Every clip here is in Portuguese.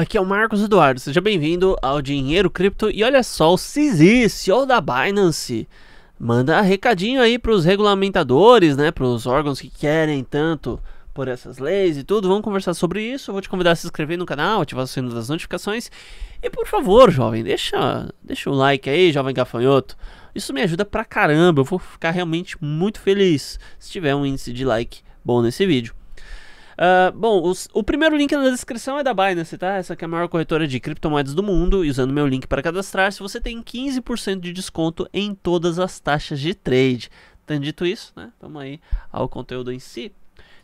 Aqui é o Marcos Eduardo, seja bem-vindo ao Dinheiro Cripto e olha só, o CZ, CEO da Binance, manda recadinho aí para os regulamentadores, né, para os órgãos que querem tanto por essas leis e tudo, vamos conversar sobre isso, Eu vou te convidar a se inscrever no canal, ativar o sino das notificações e por favor, jovem, deixa, deixa o um like aí, jovem gafanhoto, isso me ajuda pra caramba, eu vou ficar realmente muito feliz se tiver um índice de like bom nesse vídeo. Uh, bom, os, o primeiro link na descrição é da Binance, tá? Essa aqui é a maior corretora de criptomoedas do mundo. E usando meu link para cadastrar-se, você tem 15% de desconto em todas as taxas de trade. Tendo dito isso, né? Vamos aí ao conteúdo em si.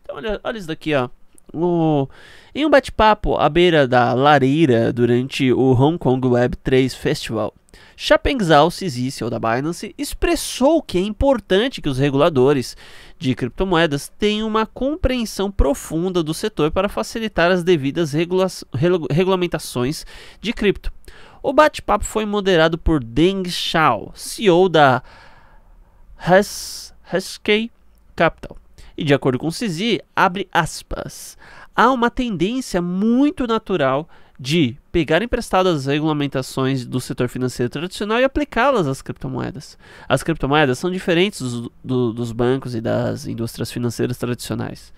Então, olha, olha isso daqui, ó. O... Em um bate-papo à beira da lareira durante o Hong Kong Web 3 Festival, Chapengzal CEO da Binance expressou que é importante que os reguladores de criptomoedas tenham uma compreensão profunda do setor para facilitar as devidas regula... regulamentações de cripto. O bate-papo foi moderado por Deng Xiao, CEO da Husky Capital e de acordo com Sisi, abre aspas, há uma tendência muito natural de pegar emprestadas as regulamentações do setor financeiro tradicional e aplicá-las às criptomoedas. As criptomoedas são diferentes do, do, dos bancos e das indústrias financeiras tradicionais.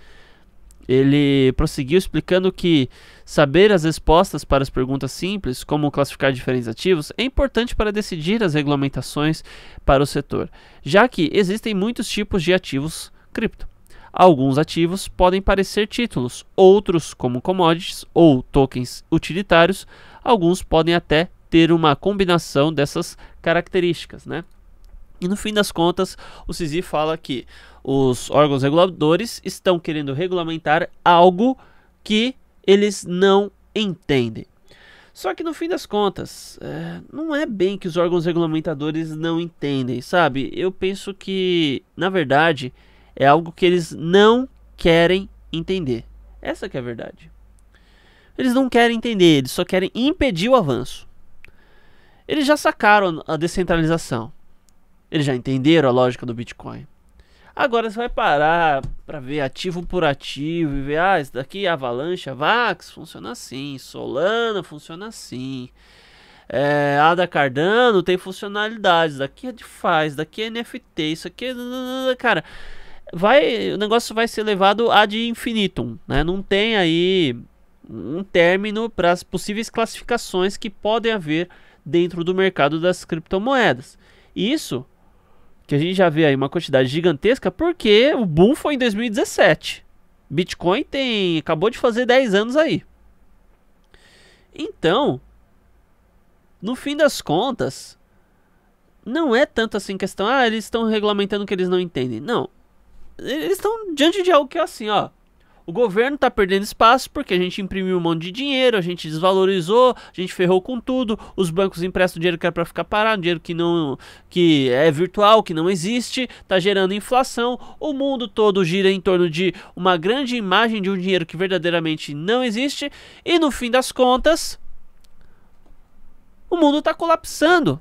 Ele prosseguiu explicando que saber as respostas para as perguntas simples, como classificar diferentes ativos, é importante para decidir as regulamentações para o setor, já que existem muitos tipos de ativos cripto. Alguns ativos podem parecer títulos, outros, como commodities ou tokens utilitários, alguns podem até ter uma combinação dessas características, né? E no fim das contas, o Sisi fala que os órgãos reguladores estão querendo regulamentar algo que eles não entendem. Só que no fim das contas, é, não é bem que os órgãos regulamentadores não entendem, sabe? Eu penso que, na verdade, é algo que eles não querem entender. Essa que é a verdade. Eles não querem entender, eles só querem impedir o avanço. Eles já sacaram a descentralização. Eles já entenderam a lógica do Bitcoin. Agora você vai parar para ver ativo por ativo e ver, ah, isso daqui é Avalanche, Vax, funciona assim, Solana funciona assim. É, Cardano tem funcionalidades, daqui é DeFi, daqui é NFT, isso aqui é... Cara, vai, o negócio vai ser levado ad infinitum, né? Não tem aí um término para as possíveis classificações que podem haver dentro do mercado das criptomoedas. Isso que a gente já vê aí uma quantidade gigantesca porque o boom foi em 2017. Bitcoin tem acabou de fazer 10 anos aí. Então, no fim das contas, não é tanto assim questão, ah, eles estão regulamentando que eles não entendem. Não eles estão diante de algo que é assim, ó. O governo está perdendo espaço porque a gente imprimiu um monte de dinheiro, a gente desvalorizou, a gente ferrou com tudo. Os bancos emprestam dinheiro que era para ficar parado, dinheiro que não que é virtual, que não existe, está gerando inflação. O mundo todo gira em torno de uma grande imagem de um dinheiro que verdadeiramente não existe e no fim das contas o mundo está colapsando.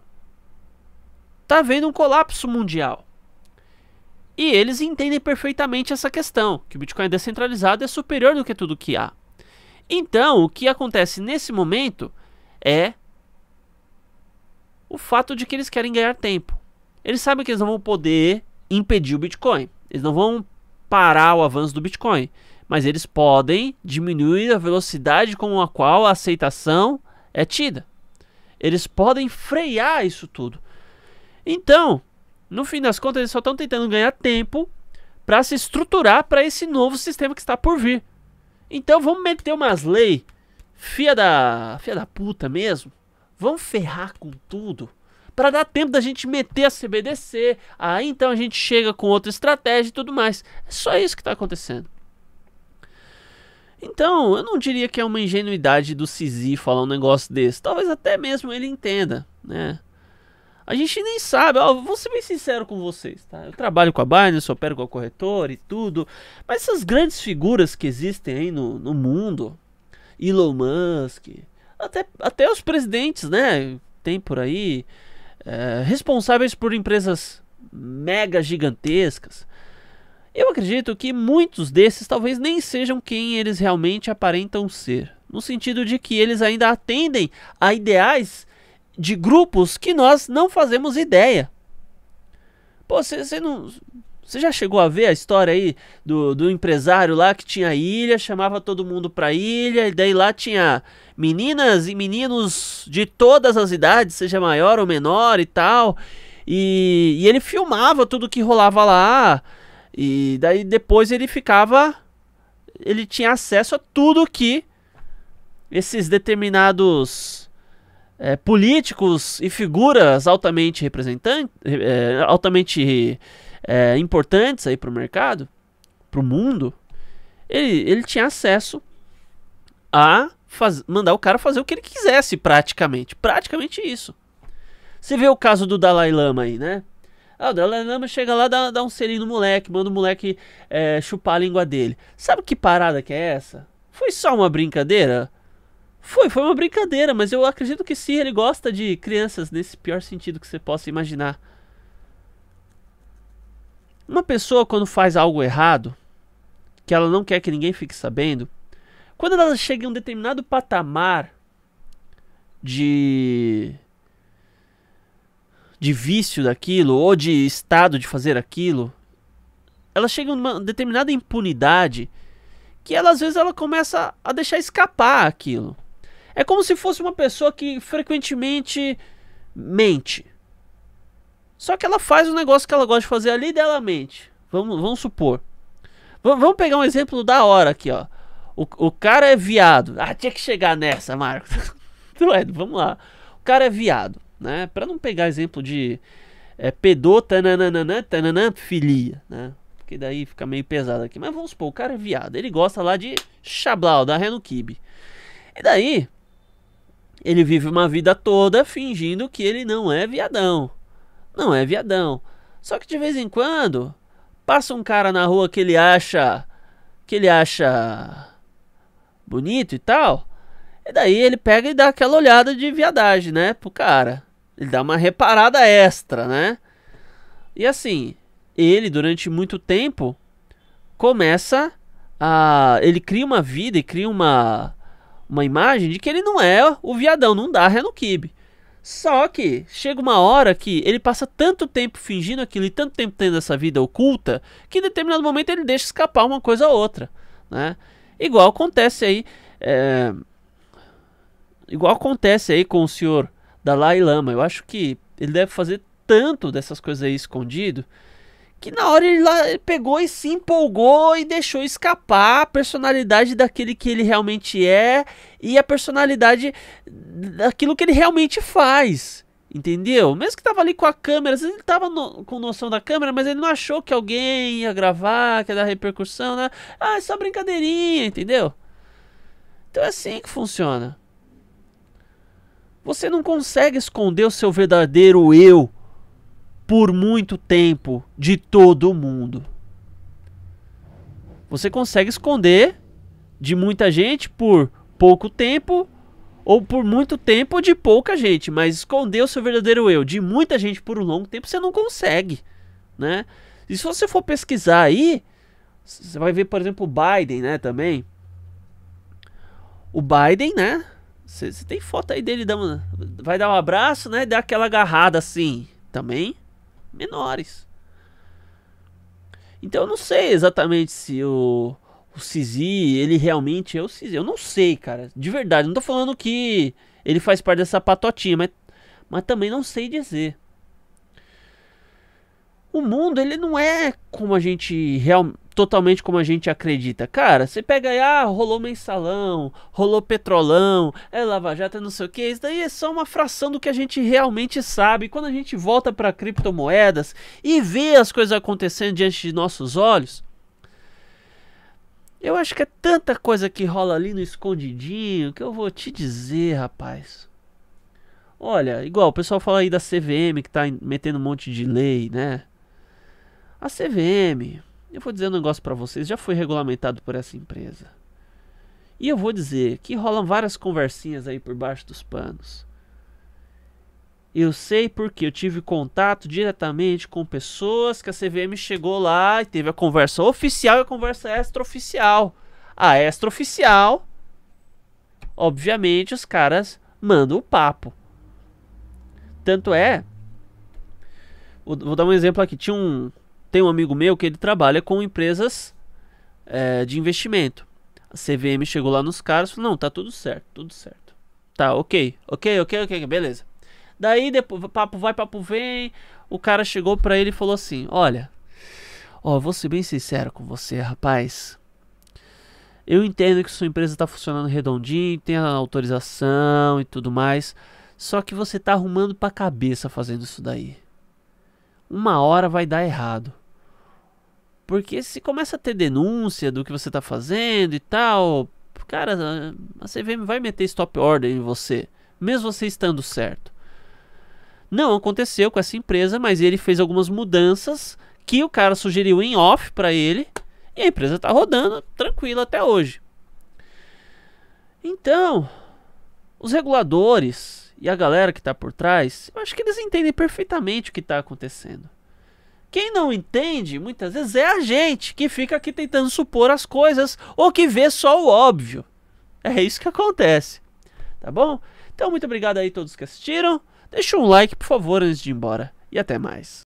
Tá havendo um colapso mundial. E eles entendem perfeitamente essa questão, que o Bitcoin é descentralizado é superior do que tudo que há. Então, o que acontece nesse momento é o fato de que eles querem ganhar tempo. Eles sabem que eles não vão poder impedir o Bitcoin. Eles não vão parar o avanço do Bitcoin, mas eles podem diminuir a velocidade com a qual a aceitação é tida. Eles podem frear isso tudo. Então, no fim das contas, eles só estão tentando ganhar tempo para se estruturar para esse novo sistema que está por vir. Então vamos meter umas leis, fia da, fia da puta mesmo. Vamos ferrar com tudo para dar tempo da gente meter a CBDC. Aí então a gente chega com outra estratégia e tudo mais. É só isso que está acontecendo. Então, eu não diria que é uma ingenuidade do Sisi falar um negócio desse. Talvez até mesmo ele entenda, né? A gente nem sabe, ó, vou ser bem sincero com vocês, tá? Eu trabalho com a Binance, opero com a corretora e tudo, mas essas grandes figuras que existem aí no, no mundo, Elon Musk, até, até os presidentes, né? Tem por aí, é, responsáveis por empresas mega gigantescas. Eu acredito que muitos desses talvez nem sejam quem eles realmente aparentam ser, no sentido de que eles ainda atendem a ideais de grupos que nós não fazemos ideia. Pô, você não. Você já chegou a ver a história aí do, do empresário lá que tinha ilha, chamava todo mundo pra ilha, e daí lá tinha meninas e meninos de todas as idades, seja maior ou menor e tal. E, e ele filmava tudo que rolava lá. E daí depois ele ficava. Ele tinha acesso a tudo que esses determinados é, políticos e figuras altamente representantes, é, altamente é, importantes aí para o mercado, para o mundo, ele, ele tinha acesso a faz, mandar o cara fazer o que ele quisesse praticamente, praticamente isso. Você vê o caso do Dalai Lama aí, né? Ah, o Dalai Lama chega lá, dá, dá um selinho no moleque, manda o moleque é, chupar a língua dele. Sabe que parada que é essa? Foi só uma brincadeira? Foi, foi uma brincadeira, mas eu acredito que sim, ele gosta de crianças nesse pior sentido que você possa imaginar. Uma pessoa quando faz algo errado, que ela não quer que ninguém fique sabendo, quando ela chega em um determinado patamar de de vício daquilo ou de estado de fazer aquilo, ela chega em uma determinada impunidade que ela, às vezes ela começa a deixar escapar aquilo. É como se fosse uma pessoa que frequentemente mente. Só que ela faz o um negócio que ela gosta de fazer ali dela mente. Vamos, vamos supor. V vamos pegar um exemplo da hora aqui, ó. O, o cara é viado. Ah, tinha que chegar nessa, Marco. vamos lá. O cara é viado, né? Pra não pegar exemplo de é, pedô, tananana, tananã, filia, né? Porque daí fica meio pesado aqui. Mas vamos supor, o cara é viado. Ele gosta lá de chablau, da Reno Kibe. E daí, ele vive uma vida toda fingindo que ele não é viadão. Não é viadão. Só que de vez em quando passa um cara na rua que ele acha que ele acha bonito e tal. E daí ele pega e dá aquela olhada de viadagem, né, pro cara. Ele dá uma reparada extra, né? E assim, ele durante muito tempo começa a ele cria uma vida e cria uma uma imagem de que ele não é o viadão, não dá ré no kibe. Só que chega uma hora que ele passa tanto tempo fingindo aquilo e tanto tempo tendo essa vida oculta que em determinado momento ele deixa escapar uma coisa ou outra, né? Igual acontece aí, é... igual acontece aí com o senhor Dalai Lama. Eu acho que ele deve fazer tanto dessas coisas aí escondido que na hora ele lá pegou e se empolgou e deixou escapar a personalidade daquele que ele realmente é e a personalidade daquilo que ele realmente faz. Entendeu? Mesmo que tava ali com a câmera, às vezes ele tava no, com noção da câmera, mas ele não achou que alguém ia gravar, que ia dar repercussão, né? Ah, é só brincadeirinha, entendeu? Então é assim que funciona. Você não consegue esconder o seu verdadeiro eu por muito tempo de todo mundo. Você consegue esconder de muita gente por pouco tempo ou por muito tempo de pouca gente, mas esconder o seu verdadeiro eu de muita gente por um longo tempo você não consegue, né? E se você for pesquisar aí, você vai ver, por exemplo, o Biden, né, também. O Biden, né? Você tem foto aí dele, dá uma, vai dar um abraço, né? E dá aquela agarrada assim também menores. Então eu não sei exatamente se o, o Cizi, ele realmente é o Cizi. Eu não sei, cara. De verdade, não tô falando que ele faz parte dessa patotinha, mas, mas também não sei dizer. O mundo, ele não é como a gente realmente totalmente como a gente acredita. Cara, você pega aí, ah, rolou mensalão, rolou petrolão, é Lava Jato, é não sei o que. Isso daí é só uma fração do que a gente realmente sabe. Quando a gente volta para criptomoedas e vê as coisas acontecendo diante de nossos olhos, eu acho que é tanta coisa que rola ali no escondidinho que eu vou te dizer, rapaz. Olha, igual o pessoal fala aí da CVM que tá metendo um monte de lei, né? A CVM, eu vou dizer um negócio para vocês, já foi regulamentado por essa empresa. E eu vou dizer que rolam várias conversinhas aí por baixo dos panos. Eu sei porque eu tive contato diretamente com pessoas que a CVM chegou lá e teve a conversa oficial e a conversa extraoficial. A extraoficial, obviamente, os caras mandam o papo. Tanto é, vou dar um exemplo aqui. Tinha um, tem um amigo meu que ele trabalha com empresas é, de investimento. A CVM chegou lá nos caras e falou: não, tá tudo certo, tudo certo. Tá, ok, ok, ok, ok, beleza. Daí, depois, papo vai, papo vem. O cara chegou pra ele e falou assim: Olha, ó, vou ser bem sincero com você, rapaz. Eu entendo que sua empresa tá funcionando redondinho, tem a autorização e tudo mais. Só que você tá arrumando pra cabeça fazendo isso daí uma hora vai dar errado. Porque se começa a ter denúncia do que você está fazendo e tal, cara, a CVM vai meter stop order em você, mesmo você estando certo. Não aconteceu com essa empresa, mas ele fez algumas mudanças que o cara sugeriu em off para ele e a empresa está rodando tranquila até hoje. Então, os reguladores e a galera que está por trás, eu acho que eles entendem perfeitamente o que está acontecendo. Quem não entende, muitas vezes, é a gente que fica aqui tentando supor as coisas ou que vê só o óbvio. É isso que acontece. Tá bom? Então, muito obrigado aí a todos que assistiram. Deixa um like, por favor, antes de ir embora. E até mais.